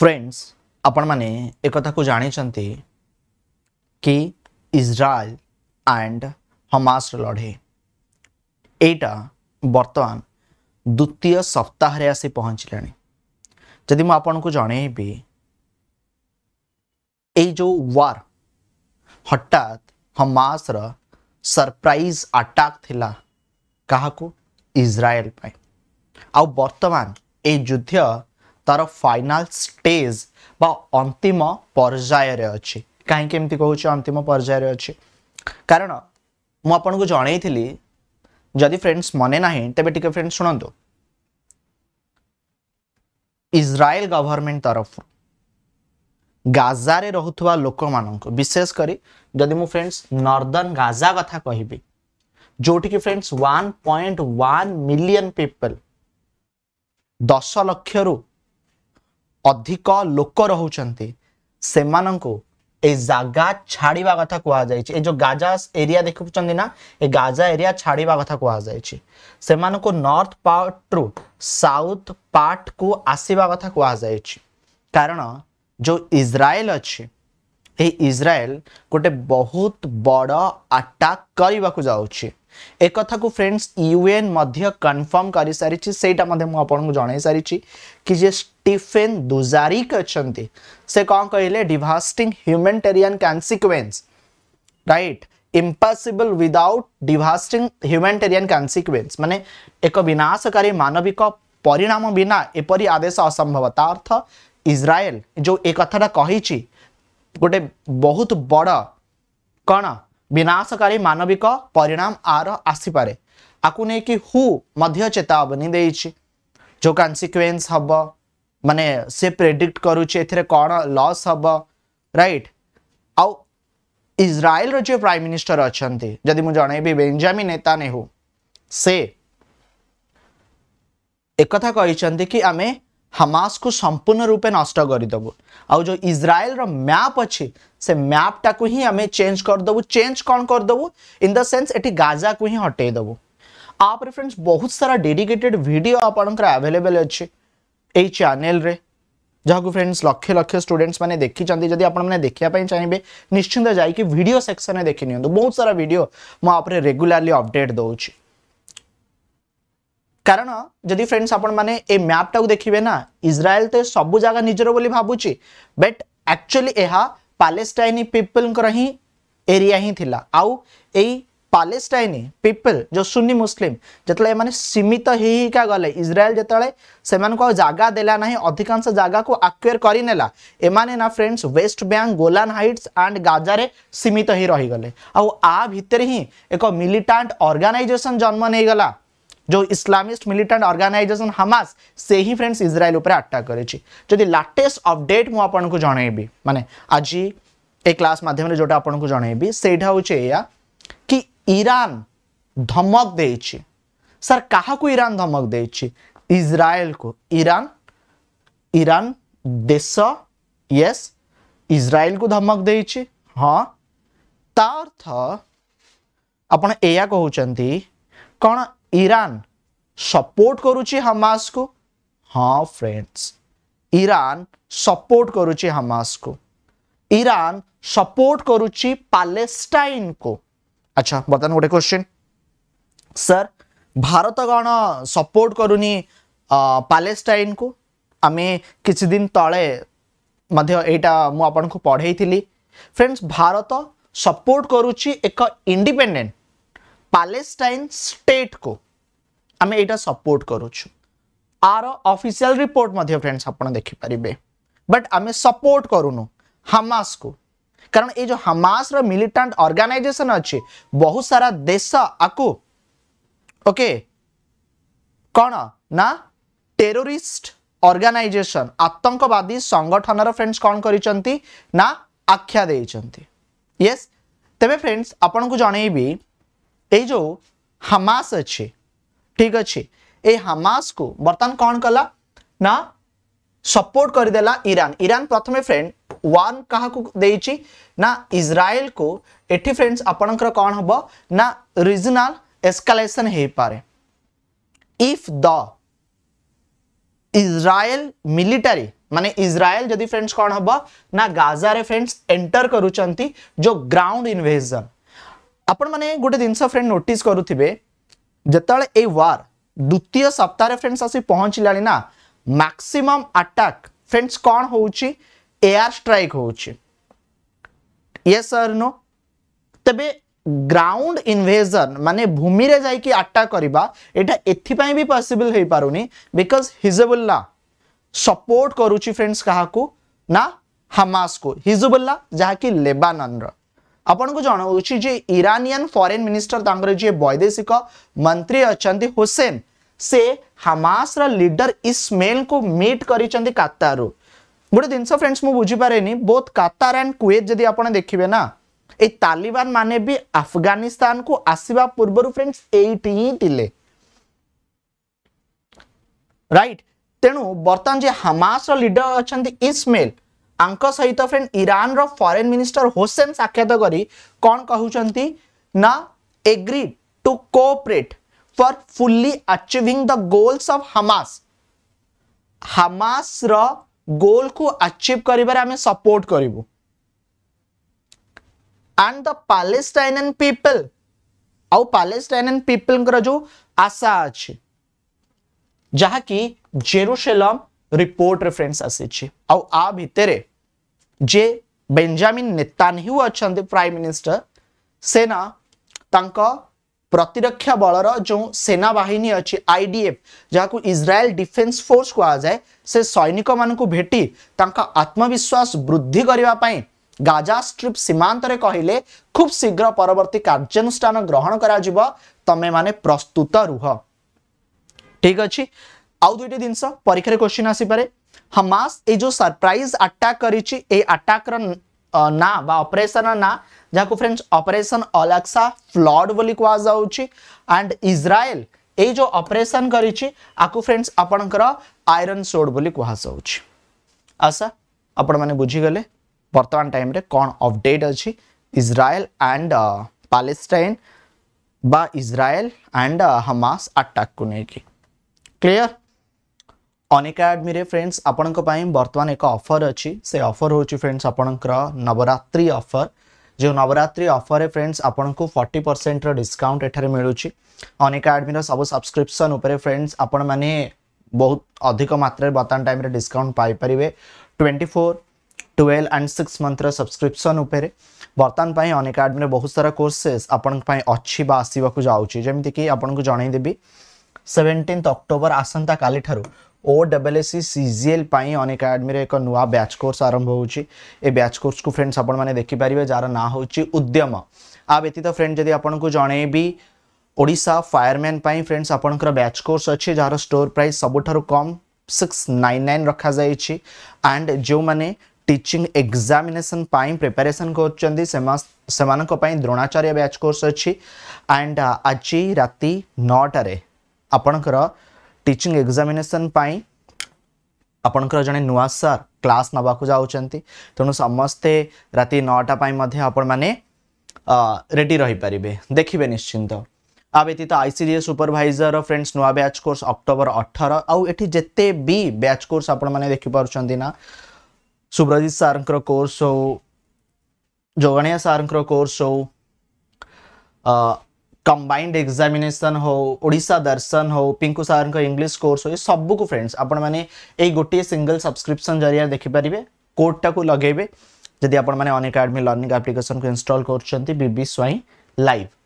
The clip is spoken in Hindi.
फ्रेंड्स आपण मैंने एक जानते कि इज्राएल एंड हमास लड़े एटा बर्तमान द्वितीय सप्ताह आसी पहुँचल जदि मुझको जो वार हटात हमास सरप्राइज आटाक थिला क्राएल पर आ युद्ध তার ফাইনাল স্টেজ বা ଅନ୍ତିମ ପର୍ଯ୍ୟାୟରେ ଅଛି କାହିଁକି ଏମିତି କହୁଛି ଅନ୍ତିମ ପର୍ଯ୍ୟାୟରେ ଅଛି କାରଣ ମୁଁ ଆପଣଙ୍କୁ ଜଣେଇଥିଲି ଯଦି ଫ୍ରେଣ୍ଡସ୍ ମନେ ନାହିଁ ତେବେ ଟିକେ ଫ୍ରେଣ୍ଡସ୍ ଶୁଣନ୍ତୁ ଇସ୍ରାଏଲ ଗଭର୍ଣ୍ଣମେଣ୍ଟ ତରଫରୁ ଗାଜାରେ ରହୁଥିବା ଲୋକମାନଙ୍କୁ ବିଶେଷ କରି ଯଦି ମୁଁ ଫ୍ରେଣ୍ଡସ୍ ନର୍ଦନ ଗାଜା କଥା କହିବି ଯେଉଁଠିକି friends one point one million people ଦଶ ଲକ୍ଷରୁ ଅଧିକ ଲୋକ ରହୁଛନ୍ତି ସେମାନଙ୍କୁ এই জায়গা ছাড়া কথা কুহযাইছে এই যে গাজা এরিয়া দেখুছেন না এই গাজা এরিয়া ছাড়া কথা কুহযাইছে সে নর্থ পার্ট্রু সাউথ পার্ট কু আসবা কথা কুহযাইছে কারণ যে ইসরায়েল অছে এই ইসরায়েল গোটে বহুত বড় আটাক করা যাচ্ছে ଏକଥାକୁ ଫ୍ରେଣ୍ଡସ୍ ୟୁଏନ୍ ମଧ୍ୟ କନଫର୍ମ କରିସାରିଛି ସେଇଟା ମଧ୍ୟ ମୁଁ ଆପଣଙ୍କୁ ଜଣାଇ ସାରିଛି କି ଯେ ଷ୍ଟିଫେନ୍ ଦୁଜାରିକ୍ ଅଛନ୍ତି ସେ କ'ଣ କହିଲେ devastating humanitarian consequence right impossible without devastating humanitarian consequence ମାନେ ଏକ ବିନାଶକାରୀ ମାନବିକ ପରିଣାମ ବିନା ଏପରି ଆଦେଶ ଅସମ୍ଭବ ତା ଅର୍ଥ ଇସ୍ରାଏଲ ଯେଉଁ ଏ କଥାଟା କହିଛି ଗୋଟେ ବହୁତ ବଡ଼ କ'ଣ विनाशकारी मानविक परिणाम आर आसीपे आपको नहीं कि हु चेतावनी दे कन्सिक्वेन्स हम माने से प्रेडिक्ट करुच्चर कौन लस हम रईट आउ इज्राएल जो प्राइम मिनिस्टर अच्छा जदि मुझे जनइबी बेंजामी नेता ने हो से एक कि आमें हमास को संपूर्ण रूपे नष्ट करदेबू आउ जो इज्राएल रो मैप अच्छे से मैप को ही हमें चेंज कर चेंज कौन कर इन द सेंस एटी गाजा को ही हटे आप फ्रेंड्स बहुत सारा डेडिकेटेड वीडियो आपनकर अवेलेबल अछि ए चैनल रे जहाँ फ्रेंड्स लक्ष लक्ष स्टूडेंट्स मैंने देखी जदि आपने देखापी चाहिए निश्चिंत जाइए भिड सेक्शन में देखी बहुत सारा भिड मुझे रेगुलाली अपडेट दूसरी कारण जदि फ्रेंड्स आपने मैपटा को देखिए ना इज्राएल तो सब जगह निजर बोली भावुची बट एक्चुअली यह पालेटाइन पीपल ही एरिया ही थिला आउ पालेटाइन पीपल जो सुन्नी मुसलिम जितने सीमित ही का गले इज्राएल जिते जगह देना अधिकांश जगह को आक्वेर करेला एमाने ना friends West Bank Golan Heights and गाजारे सीमित ही रहीगले आ भितर ही एक मिलिटांट अर्गानाइजेसन जन्म नहींगला जो इस्लामिस्ट मिलिटेंट अर्गानाइजेसन हमास से ही फ्रेंड्स अटैक करे छि कर लाटेस्ट अपडेट को जनइबी माने आज ए क्लास मध्यम जोटा आपको होचे या कि ईरान धमक दे सर को ईरान धमक दे इजराइल को ईरान ईरान देश यस इजराइल को धमक दे हाँ तार्थ अपन या कहते कौन ईरान सपोर्ट करुच्ची हमास को हाँ फ्रेंड्स ईरान सपोर्ट करुच्ची हमास को ईरान सपोर्ट करुच्ची पालेस्टाइन को अच्छा बताना गोटे क्वेश्चन सर भारत कौन सपोर्ट करूनी पालेस्टाइन को आम किसी दिन तले यहाँ मुझे पढ़े थी फ्रेंड्स भारत सपोर्ट करुच्ची एक इंडिपेंडेंट પાલેસ્ટાઇન સ્ટેટ કો આમે એટા સપોર્ટ કરુછુ આર ઓફિશિયલ રિપોર્ટ મધ્ય ફ્રેન્ડ્સ આપણ દેખી પરિબે બટ આમે સપોર્ટ કરુનુ હામાસ કો કારણ એ જો હામાસ ર મિલિટન્ટ ઓર્ગેનાઇઝેશન અછે બહુ સારા દેશ આકુ ઓકે કોણ ના ટેરોરિસ્ટ ઓર્ગેનાઇઝેશન આતંકવાદી સંગઠનર ફ્રેન્ડ્સ કોણ કરી ના આખ્યા દેઈ યસ તેબે ફ્રેન્ડ્સ આપણકુ જણેબી जो हमास अच्छे ठीक अच्छे ए हमास को बर्तमान कौन कला ना सपोर्ट करदे ईरान ईरान प्रथम फ्रेंड वार्न क्या देची ना इज़राइल को ये फ्रेंड्स आपणकर कौन हम ना रिजनाल एस्कालेसन हो पाए इफ द इज़राइल मिलिटरी माने इज़राइल जदि फ्रेंड्स कौन हम ना गाजारे फ्रेंड्स एंटर करुंच जो ग्राउंड इनवेजन आपण मैंने गोटे जिनस फ्रेंड नोट करुवे जिते यार द्वितीय सप्ताह फ्रेंड्स आस पहुँचला ना मैक्सिमम अटैक फ्रेंड्स कौन हो एयर स्ट्राइक हो सर नो तबे ग्राउंड इनवेजन माने भूमि रे जाकि अटाक करवाटा ए पसबल हो पार नहीं बिकज हिजबुल्ला सपोर्ट करुच्ची फ्रेंड्स क्या को ना हमास को हिजबुल्ला जहाँकि लेबानन रहा आपको जनावे इरानियन फॉरेन मिनिस्टर तर जी वैदेशिक मंत्री अच्छा हुसेन से हमास लीडर इस्मेल को मीट करतारु गोटे जिन फ्रेंड्स मुझे बुझीपारे बोथ कतार एंड क्वेत जदि आप देखिए ना ये तालिबान मान भी आफगानिस्तान को आसवा पूर्व फ्रेंड्स ये रईट तेणु बर्तमान जी हमास लीडर अच्छा इस्मेल सहित तो फ्रेंड ईरान रो फॉरेन मिनिस्टर होसेन साक्षात करी कहते ना agree to cooperate for fully achieving the goals of Hamas Hamas रो गोल को अचीव करिवर हमें सपोर्ट करिवो एंड द पैलेस्टाइनियन पीपल आउ पैलेस्टाइनियन पीपल को जो आशा अछि जहा की जेरुसलम रिपोर्ट रेफरेंस आसी छि आउ आ भितरे जे बेंजामिन नेतान्यू अच्छा प्राइम मिनिस्टर सेना प्रतिरक्षा बलर जो सेना बाहन अच्छी एफ जहाँ को इज्राएल डिफेन्स फोर्स कहुए से सैनिक मान भेटी तंका आत्मविश्वास वृद्धि करने गाजा स्ट्रिप सीमांत कहले खूब शीघ्र परवर्त कार्यानुष्ठान ग्रहण करमें प्रस्तुत रुह ठीक अच्छे आउ दुईट जिनस परीक्षा क्वेश्चन आसपा हमास ए जो सरप्राइज अटैक करिछि ए आटाक रा ना बा ऑपरेशन रा ना जाको फ्रेंड्स ऑपरेशन अलेक्सा फ्लड बोली कह जाउछि एंड इजराइल ए जो ऑपरेशन करिछि आको फ्रेंड्स आपनकर आयरन सोर्ड बोली कह जाउछि आशा आपण मैंने बुझी गले वर्तमान टाइम रे कौन अपडेट अच्छी इजराइल एंड पालेस्टाइन बा इजराइल एंड हमास अटैक को लेकिन क्लियर अनेकाडमी फ्रेंड्स आप बर्तमान एक अफर अच्छी से अफर हो फ्रेंड्स आप नवरात्रि अफर जो नवरात्रि अफर फ्रेंड्स आपन को फर्टी परसेंट रिस्काउंट एठार मिलूँ अनेकाडमी सब सब्सक्रिप्सन फ्रेंड्स आपण बहुत अधिक मात्र बर्तमान टाइम डिस्काउंट पाई twenty four twelve and six मंथर सब्सक्रिप्सन बर्तमान पर अनेकाडमी बहुत सारा कोर्सेस आपण अच्छी आसवाक जाऊँगी जमीक आपको जनईदेवी सेवेन्टीन अक्टोबर आसंता का O double S C C G L ପାଇଁ ଅନ୍ ଏକାଡେମୀରେ ଏକ ନୂଆ ବ୍ୟାଚ୍ କୋର୍ସ ଆରମ୍ଭ ହେଉଛି ଏ ବ୍ୟାଚ୍ କୋର୍ସକୁ ଫ୍ରେଣ୍ଡସ୍ ଆପଣମାନେ ଦେଖିପାରିବେ ଯାହାର ନାଁ ହେଉଛି ଉଦ୍ୟମ ଆ ବ୍ୟତୀତ ଫ୍ରେଣ୍ଡ ଯଦି ଆପଣଙ୍କୁ ଜଣେଇବି ଓଡ଼ିଶା ଫାୟାରମ୍ୟାନ୍ ପାଇଁ ଫ୍ରେଣ୍ଡସ୍ ଆପଣଙ୍କର ବ୍ୟାଚ୍ କୋର୍ସ ଅଛି ଯାହାର ଷ୍ଟୋର୍ ପ୍ରାଇସ୍ ସବୁଠାରୁ କମ୍ ସିକ୍ସ ନାଇନ୍ ନାଇନ୍ ରଖାଯାଇଛି ଆଣ୍ଡ ଯେଉଁମାନେ টিচিং এক্সামিনেসন পাই প্রিপারেসন করছেন সেমানক পাই দ্রোণাচার্য ব্যাচ কোর্স অছি আন্ড আজি রাতি নটার আপনার टीचिंग एक्जामेसन आपणकर जन नुआ सर क्लास नाक जाऊँच तेणु समस्ते राति नौटापेडी रहीपर देखिए निश्चिंत आ व्यतीत आईसीएस सुपरभाइजर फ्रेंड्स नुआ ब्याच कोर्स अक्टोबर अठर आठ जिते बी ब्याच कोर्स आपने देखिपना सुब्रजित सार कोर्स हो जगणिया सार कोर्स हो कंबाइंड एग्जामिनेसन हो ओडा दर्शन हो पिंकु सार इंग्लीश कोर्स हो सब सबको फ्रेंड्स आपने गोटे सिंगल सब्सक्रिप्सन जरिया देखिपारे कोडटा को लगे जदि आपने अनेक आडमी लर्निंग आप्लिकेसन को इनस्टल कर बीबी लाइव